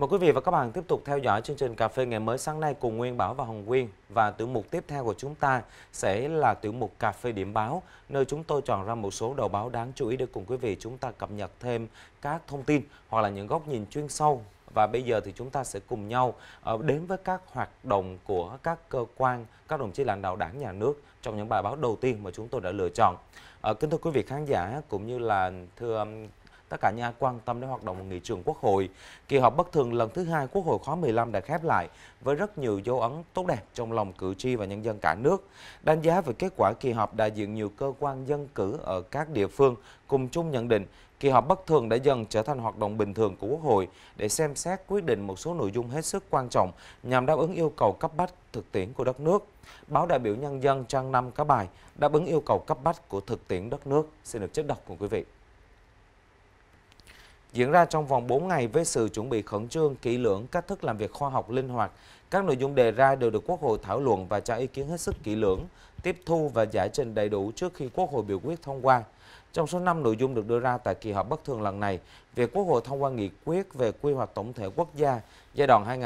Mời quý vị và các bạn tiếp tục theo dõi chương trình Cà phê ngày mới sáng nay cùng Nguyên Bảo và Hồng quyên Và tiểu mục tiếp theo của chúng ta sẽ là tiểu mục Cà phê điểm báo, nơi chúng tôi chọn ra một số đầu báo đáng chú ý để cùng quý vị chúng ta cập nhật thêm các thông tin hoặc là những góc nhìn chuyên sâu. Và bây giờ thì chúng ta sẽ cùng nhau ờ, đến với các hoạt động của các cơ quan, các đồng chí lãnh đạo đảng nhà nước trong những bài báo đầu tiên mà chúng tôi đã lựa chọn. Ờ, kính thưa quý vị khán giả cũng như là thưa tất cả nhà quan tâm đến hoạt động của nghị trường Quốc hội. Kỳ họp bất thường lần thứ hai Quốc hội khóa 15 đã khép lại với rất nhiều dấu ấn tốt đẹp trong lòng cử tri và nhân dân cả nước. Đánh giá về kết quả kỳ họp đại diện nhiều cơ quan dân cử ở các địa phương cùng chung nhận định kỳ họp bất thường đã dần trở thành hoạt động bình thường của Quốc hội để xem xét quyết định một số nội dung hết sức quan trọng nhằm đáp ứng yêu cầu cấp bách thực tiễn của đất nước. Báo đại biểu nhân dân trang 5 các bài đáp ứng yêu cầu cấp bách của thực tiễn đất nước. Xin được trích đọc cùng quý vị diễn ra trong vòng 4 ngày với sự chuẩn bị khẩn trương, kỹ lưỡng, cách thức làm việc khoa học linh hoạt. Các nội dung đề ra đều được Quốc hội thảo luận và cho ý kiến hết sức kỹ lưỡng, tiếp thu và giải trình đầy đủ trước khi Quốc hội biểu quyết thông qua. Trong số 5 nội dung được đưa ra tại kỳ họp bất thường lần này, việc Quốc hội thông qua nghị quyết về quy hoạch tổng thể quốc gia giai đoạn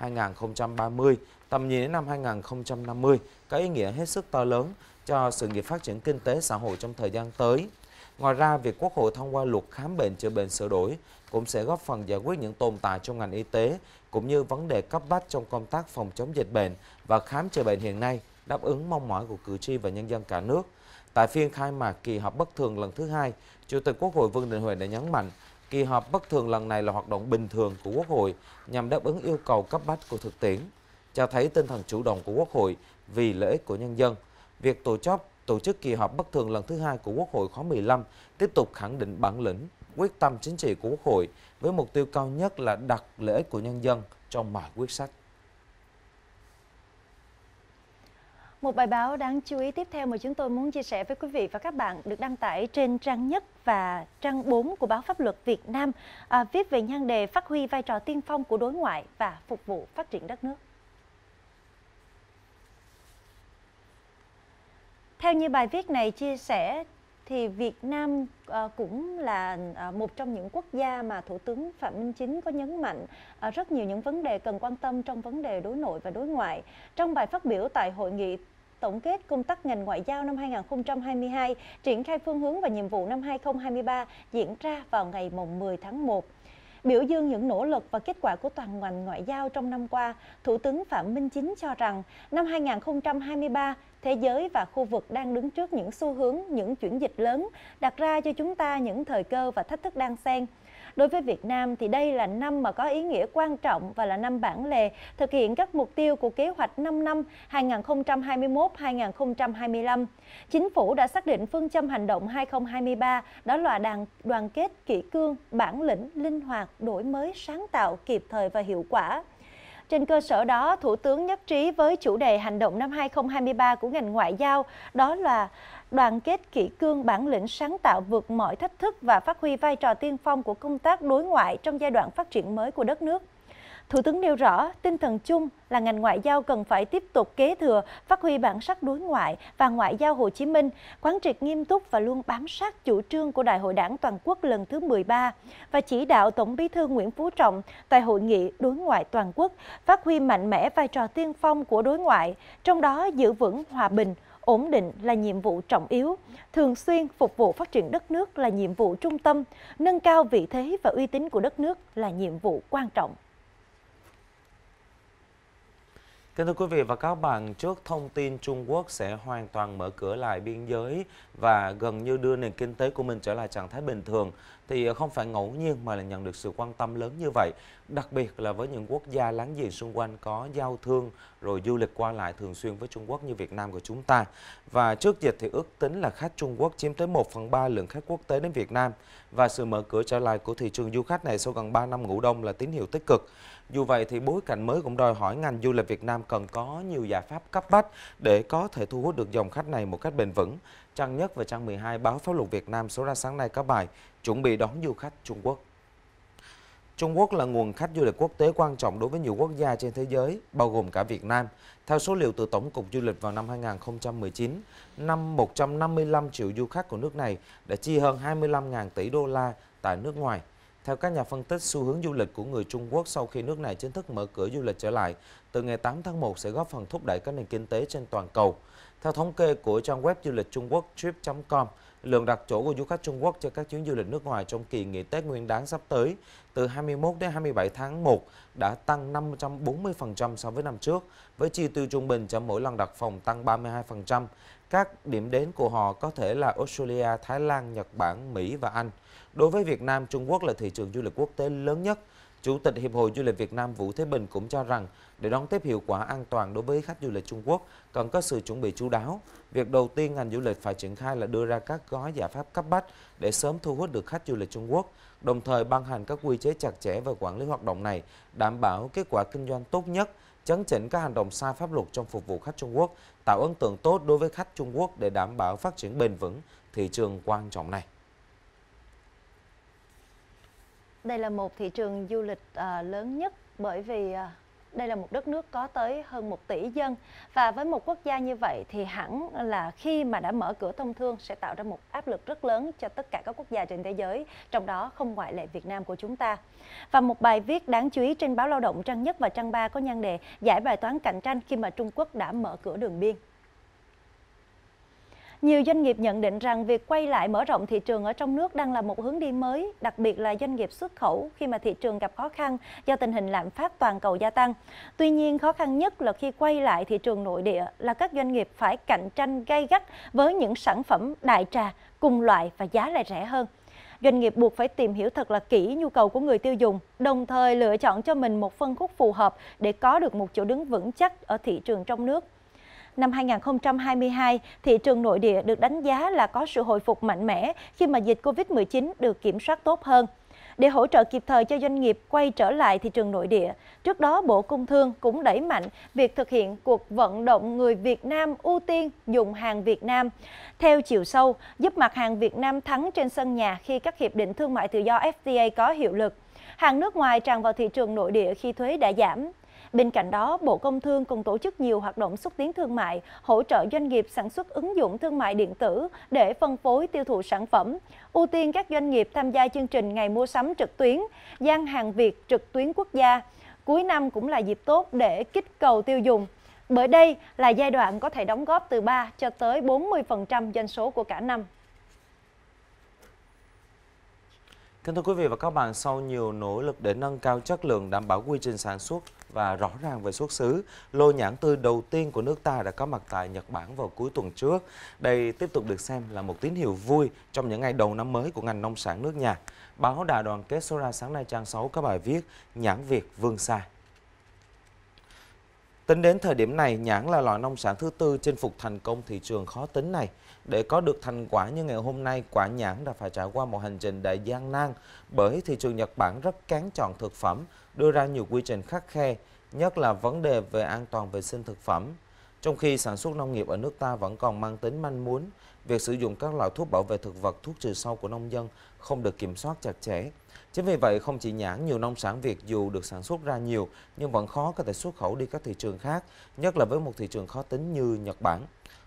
2021-2030, tầm nhìn đến năm 2050 có ý nghĩa hết sức to lớn cho sự nghiệp phát triển kinh tế xã hội trong thời gian tới. Ngoài ra, việc Quốc hội thông qua luật khám bệnh chữa bệnh sửa đổi cũng sẽ góp phần giải quyết những tồn tại trong ngành y tế, cũng như vấn đề cấp bách trong công tác phòng chống dịch bệnh và khám chữa bệnh hiện nay, đáp ứng mong mỏi của cử tri và nhân dân cả nước. Tại phiên khai mạc kỳ họp bất thường lần thứ hai, Chủ tịch Quốc hội Vương Đình Huệ đã nhấn mạnh kỳ họp bất thường lần này là hoạt động bình thường của Quốc hội nhằm đáp ứng yêu cầu cấp bách của thực tiễn, cho thấy tinh thần chủ động của Quốc hội vì lợi ích của nhân dân. Việc tổ chức tổ chức kỳ họp bất thường lần thứ hai của Quốc hội khóa 15 tiếp tục khẳng định bản lĩnh, quyết tâm chính trị của Quốc hội với mục tiêu cao nhất là đặt lợi ích của nhân dân trong mọi quyết sách. Một bài báo đáng chú ý tiếp theo mà chúng tôi muốn chia sẻ với quý vị và các bạn được đăng tải trên trang nhất và trang 4 của báo Pháp luật Việt Nam à, viết về nhan đề phát huy vai trò tiên phong của đối ngoại và phục vụ phát triển đất nước. Theo như bài viết này chia sẻ thì Việt Nam ờ, cũng là ờ, một trong những quốc gia mà Thủ tướng Phạm Minh Chính có nhấn mạnh ờ, rất nhiều những vấn đề cần quan tâm trong vấn đề đối nội và đối ngoại. Trong bài phát biểu tại hội nghị tổng kết công tác ngành ngoại giao năm 2022, triển khai phương hướng và nhiệm vụ năm 2023 diễn ra vào ngày 10 tháng 1. Biểu dương những nỗ lực và kết quả của toàn ngành ngoại giao trong năm qua, Thủ tướng Phạm Minh Chính cho rằng năm 2023, thế giới và khu vực đang đứng trước những xu hướng, những chuyển dịch lớn, đặt ra cho chúng ta những thời cơ và thách thức đang xen. Đối với Việt Nam thì đây là năm mà có ý nghĩa quan trọng và là năm bản lề thực hiện các mục tiêu của kế hoạch 5 năm 2021-2025. Chính phủ đã xác định phương châm hành động 2023 đó là đoàn, đoàn kết kỷ cương, bản lĩnh, linh hoạt, đổi mới, sáng tạo, kịp thời và hiệu quả trên cơ sở đó, Thủ tướng nhất trí với chủ đề hành động năm 2023 của ngành ngoại giao, đó là đoàn kết kỷ cương bản lĩnh sáng tạo vượt mọi thách thức và phát huy vai trò tiên phong của công tác đối ngoại trong giai đoạn phát triển mới của đất nước. Thủ tướng nêu rõ, tinh thần chung là ngành ngoại giao cần phải tiếp tục kế thừa, phát huy bản sắc đối ngoại và ngoại giao Hồ Chí Minh, quán triệt nghiêm túc và luôn bám sát chủ trương của Đại hội Đảng toàn quốc lần thứ 13 và chỉ đạo Tổng Bí thư Nguyễn Phú Trọng tại hội nghị đối ngoại toàn quốc phát huy mạnh mẽ vai trò tiên phong của đối ngoại, trong đó giữ vững hòa bình, ổn định là nhiệm vụ trọng yếu, thường xuyên phục vụ phát triển đất nước là nhiệm vụ trung tâm, nâng cao vị thế và uy tín của đất nước là nhiệm vụ quan trọng. Kính thưa quý vị và các bạn, trước thông tin Trung Quốc sẽ hoàn toàn mở cửa lại biên giới và gần như đưa nền kinh tế của mình trở lại trạng thái bình thường, thì ờ, không phải ngẫu nhiên mà là nhận được sự quan tâm lớn như vậy, đặc biệt là với những quốc gia láng giềng xung quanh có giao thương rồi du lịch qua lại thường xuyên với Trung Quốc như Việt Nam của chúng ta. Và trước dịch thì ước tính là khách Trung Quốc chiếm tới 1 phần 3 lượng khách quốc tế đến Việt Nam và sự mở cửa trở lại của thị trường du khách này sau gần 3 năm ngủ đông là tín hiệu tích cực. Dù vậy thì bối cảnh mới cũng đòi hỏi ngành du lịch Việt Nam cần có nhiều giải pháp cấp bách để có thể thu hút được dòng khách này một cách bền vững trang nhất và trang 12 báo Pháp luật Việt Nam số ra sáng nay có bài Chuẩn bị đón du khách Trung Quốc. Trung Quốc là nguồn khách du lịch quốc tế quan trọng đối với nhiều quốc gia trên thế giới, bao gồm cả Việt Nam. Theo số liệu từ Tổng cục Du lịch vào năm 2019, năm 155 triệu du khách của nước này đã chi hơn 25.000 tỷ đô la tại nước ngoài theo các nhà phân tích, xu hướng du lịch của người Trung Quốc sau khi nước này chính thức mở cửa du lịch trở lại từ ngày 8 tháng 1 sẽ góp phần thúc đẩy các nền kinh tế trên toàn cầu. Theo thống kê của trang web du lịch Trung Quốc trip.com, lượng đặt chỗ của du khách Trung Quốc cho các chuyến du lịch nước ngoài trong kỳ nghỉ Tết Nguyên đán sắp tới từ 21 đến 27 tháng 1 đã tăng 540% so với năm trước, với chi tiêu trung bình cho mỗi lần đặt phòng tăng 32%. Các điểm đến của họ có thể là Australia, Thái Lan, Nhật Bản, Mỹ và Anh. Đối với Việt Nam, Trung Quốc là thị trường du lịch quốc tế lớn nhất. Chủ tịch Hiệp hội Du lịch Việt Nam Vũ Thế Bình cũng cho rằng để đón tiếp hiệu quả an toàn đối với khách du lịch Trung Quốc cần có sự chuẩn bị chú đáo. Việc đầu tiên ngành du lịch phải triển khai là đưa ra các gói giải pháp cấp bách để sớm thu hút được khách du lịch Trung Quốc, đồng thời ban hành các quy chế chặt chẽ về quản lý hoạt động này, đảm bảo kết quả kinh doanh tốt nhất – chấn chỉnh các hành động sai pháp luật trong phục vụ khách Trung Quốc, tạo ấn tượng tốt đối với khách Trung Quốc để đảm bảo phát triển bền vững thị trường quan trọng này. Đây là một thị trường du lịch à, lớn nhất bởi vì à, đây là một đất nước có tới hơn 1 tỷ dân và với một quốc gia như vậy thì hẳn là khi mà đã mở cửa thông thương sẽ tạo ra một áp lực rất lớn cho tất cả các quốc gia trên thế giới, trong đó không ngoại lệ Việt Nam của chúng ta. Và một bài viết đáng chú ý trên báo Lao động trang nhất và trang ba có nhan đề Giải bài toán cạnh tranh khi mà Trung Quốc đã mở cửa đường biên. Nhiều doanh nghiệp nhận định rằng việc quay lại mở rộng thị trường ở trong nước đang là một hướng đi mới, đặc biệt là doanh nghiệp xuất khẩu khi mà thị trường gặp khó khăn do tình hình lạm phát toàn cầu gia tăng. Tuy nhiên, khó khăn nhất là khi quay lại thị trường nội địa là các doanh nghiệp phải cạnh tranh gay gắt với những sản phẩm đại trà cùng loại và giá lại rẻ hơn. Doanh nghiệp buộc phải tìm hiểu thật là kỹ nhu cầu của người tiêu dùng, đồng thời lựa chọn cho mình một phân khúc phù hợp để có được một chỗ đứng vững chắc ở thị trường trong nước năm 2022, thị trường nội địa được đánh giá là có sự hồi phục mạnh mẽ khi mà dịch COVID-19 được kiểm soát tốt hơn để hỗ trợ kịp thời cho doanh nghiệp quay trở lại thị trường nội địa. Trước đó, Bộ Công Thương cũng đẩy mạnh việc thực hiện cuộc vận động người Việt Nam ưu tiên dùng hàng Việt Nam theo chiều sâu, giúp mặt hàng Việt Nam thắng trên sân nhà khi các hiệp định thương mại tự do FTA có hiệu lực. Hàng nước ngoài tràn vào thị trường nội địa khi thuế đã giảm, Bên cạnh đó, Bộ Công Thương cũng tổ chức nhiều hoạt động xúc tiến thương mại, hỗ trợ doanh nghiệp sản xuất ứng dụng thương mại điện tử để phân phối tiêu thụ sản phẩm, ưu tiên các doanh nghiệp tham gia chương trình ngày mua sắm trực tuyến, gian hàng Việt trực tuyến quốc gia. Cuối năm cũng là dịp tốt để kích cầu tiêu dùng. Bởi đây là giai đoạn có thể đóng góp từ 3 cho tới 40% doanh số của cả năm. Kính thưa quý vị và các bạn, sau nhiều nỗ lực để nâng cao chất lượng đảm bảo quy trình sản xuất, và rõ ràng về xuất xứ. Lô nhãn tươi đầu tiên của nước ta đã có mặt tại Nhật Bản vào cuối tuần trước. Đây tiếp tục được xem là một tín hiệu vui trong những ngày đầu năm mới của ngành nông sản nước nhà. Báo Đà Đoàn Kết số sáng nay trang 6 có bài viết Nhãn Việt Vương xa Tính đến thời điểm này, nhãn là loại nông sản thứ tư chinh phục thành công thị trường khó tính này. Để có được thành quả như ngày hôm nay, quả nhãn đã phải trải qua một hành trình đầy gian nan bởi thị trường Nhật Bản rất kén chọn thực phẩm, đưa ra nhiều quy trình khắc khe, nhất là vấn đề về an toàn vệ sinh thực phẩm, trong khi sản xuất nông nghiệp ở nước ta vẫn còn mang tính manh muốn, việc sử dụng các loại thuốc bảo vệ thực vật, thuốc trừ sâu của nông dân không được kiểm soát chặt chẽ. Chính vì vậy, không chỉ nhãn, nhiều nông sản Việt dù được sản xuất ra nhiều nhưng vẫn khó có thể xuất khẩu đi các thị trường khác, nhất là với một thị trường khó tính như Nhật Bản.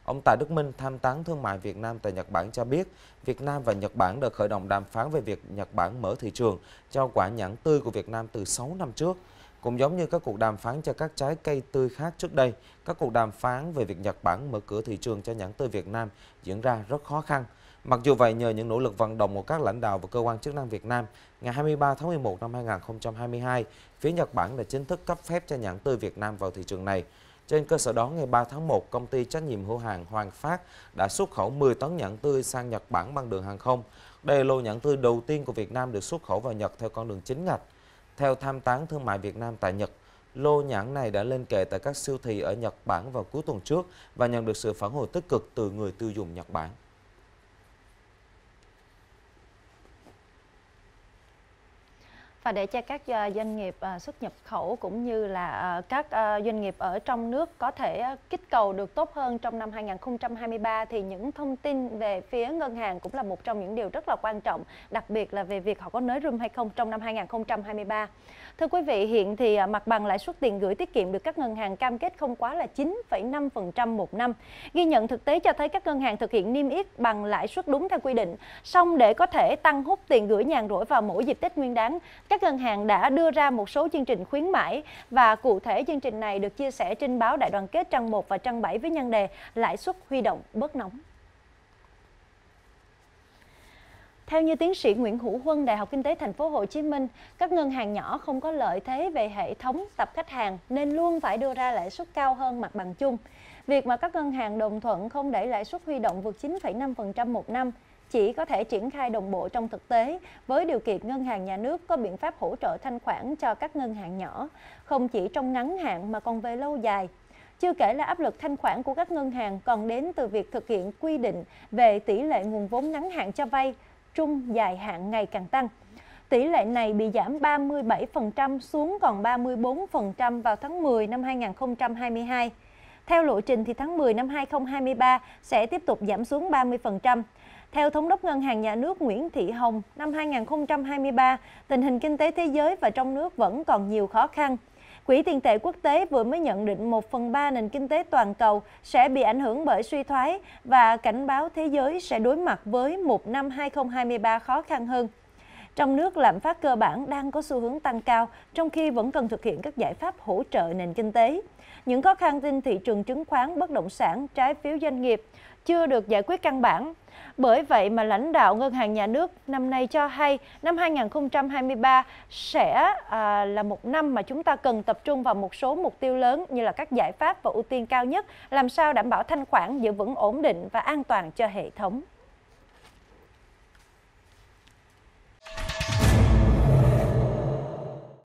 Ông Tạ Đức Minh, tham tán thương mại Việt Nam tại Nhật Bản cho biết, Việt Nam và Nhật Bản đã khởi động đàm phán về việc Nhật Bản mở thị trường cho quả nhãn tươi của Việt Nam từ 6 năm trước. Cũng giống như các cuộc đàm phán cho các trái cây tươi khác trước đây, các cuộc đàm phán về việc Nhật Bản mở cửa thị trường cho nhãn tươi Việt Nam diễn ra rất khó khăn. Mặc dù vậy, nhờ những nỗ lực vận động của các lãnh đạo và cơ quan chức năng Việt Nam, ngày 23 tháng 11 năm 2022, phía Nhật Bản đã chính thức cấp phép cho nhãn tươi Việt Nam vào thị trường này. Trên cơ sở đó, ngày 3 tháng 1, công ty trách nhiệm hữu hàng Hoàng Phát đã xuất khẩu 10 tấn nhãn tươi sang Nhật Bản bằng đường hàng không. Đây là lô nhãn tươi đầu tiên của Việt Nam được xuất khẩu vào Nhật theo con đường chính ngạch. Theo tham tán thương mại Việt Nam tại Nhật, lô nhãn này đã lên kệ tại các siêu thị ở Nhật Bản vào cuối tuần trước và nhận được sự phản hồi tích cực từ người tiêu dùng Nhật Bản. và để cho các ờ, doanh nghiệp ờ, xuất nhập khẩu cũng như là ờ, các doanh nghiệp ở trong nước có thể kích cầu được tốt hơn trong năm 2023 thì những thông tin về phía ngân hàng cũng là một trong những điều rất là quan trọng, đặc biệt là về việc họ có nới room hay không trong năm 2023. Thưa quý vị, hiện thì mặt bằng lãi suất tiền gửi tiết kiệm được các ngân hàng cam kết không quá là 9,5% một năm. Ghi nhận thực tế cho thấy các ngân hàng thực hiện niêm yết bằng lãi suất đúng theo quy định. Song để có thể tăng hút tiền gửi nhàn rỗi vào mỗi dịp Tết Nguyên đáng các các ngân hàng đã đưa ra một số chương trình khuyến mãi và cụ thể chương trình này được chia sẻ trên báo Đại đoàn kết trang 1 và trang 7 với nhân đề lãi suất huy động bớt nóng. Theo như tiến sĩ Nguyễn Hữu Huân, Đại học Kinh tế Thành phố Hồ Chí Minh, các ngân hàng nhỏ không có lợi thế về hệ thống tập khách hàng nên luôn phải đưa ra lãi suất cao hơn mặt bằng chung. Việc mà các ngân hàng đồng thuận không để lãi suất huy động vượt 9,5% một năm chỉ có thể triển khai đồng bộ trong thực tế với điều kiện ngân hàng nhà nước có biện pháp hỗ trợ thanh khoản cho các ngân hàng nhỏ, không chỉ trong ngắn hạn mà còn về lâu dài. Chưa kể là áp lực thanh khoản của các ngân hàng còn đến từ việc thực hiện quy định về tỷ lệ nguồn vốn ngắn hạn cho vay, trung dài hạn ngày càng tăng. Tỷ lệ này bị giảm 37% xuống còn 34% vào tháng 10 năm 2022. Theo lộ trình thì tháng 10 năm 2023 sẽ tiếp tục giảm xuống 30%. Theo Thống đốc Ngân hàng Nhà nước Nguyễn Thị Hồng, năm 2023, tình hình kinh tế thế giới và trong nước vẫn còn nhiều khó khăn. Quỹ tiền tệ quốc tế vừa mới nhận định 1 phần 3 nền kinh tế toàn cầu sẽ bị ảnh hưởng bởi suy thoái và cảnh báo thế giới sẽ đối mặt với một năm 2023 khó khăn hơn. Trong nước, lạm phát cơ bản đang có xu hướng tăng cao, trong khi vẫn cần thực hiện các giải pháp hỗ trợ nền kinh tế. Những khó khăn trên thị trường chứng khoán, bất động sản, trái phiếu doanh nghiệp chưa được giải quyết căn bản bởi vậy mà lãnh đạo Ngân hàng Nhà nước năm nay cho hay năm 2023 sẽ à, là một năm mà chúng ta cần tập trung vào một số mục tiêu lớn như là các giải pháp và ưu tiên cao nhất, làm sao đảm bảo thanh khoản giữ vững ổn định và an toàn cho hệ thống.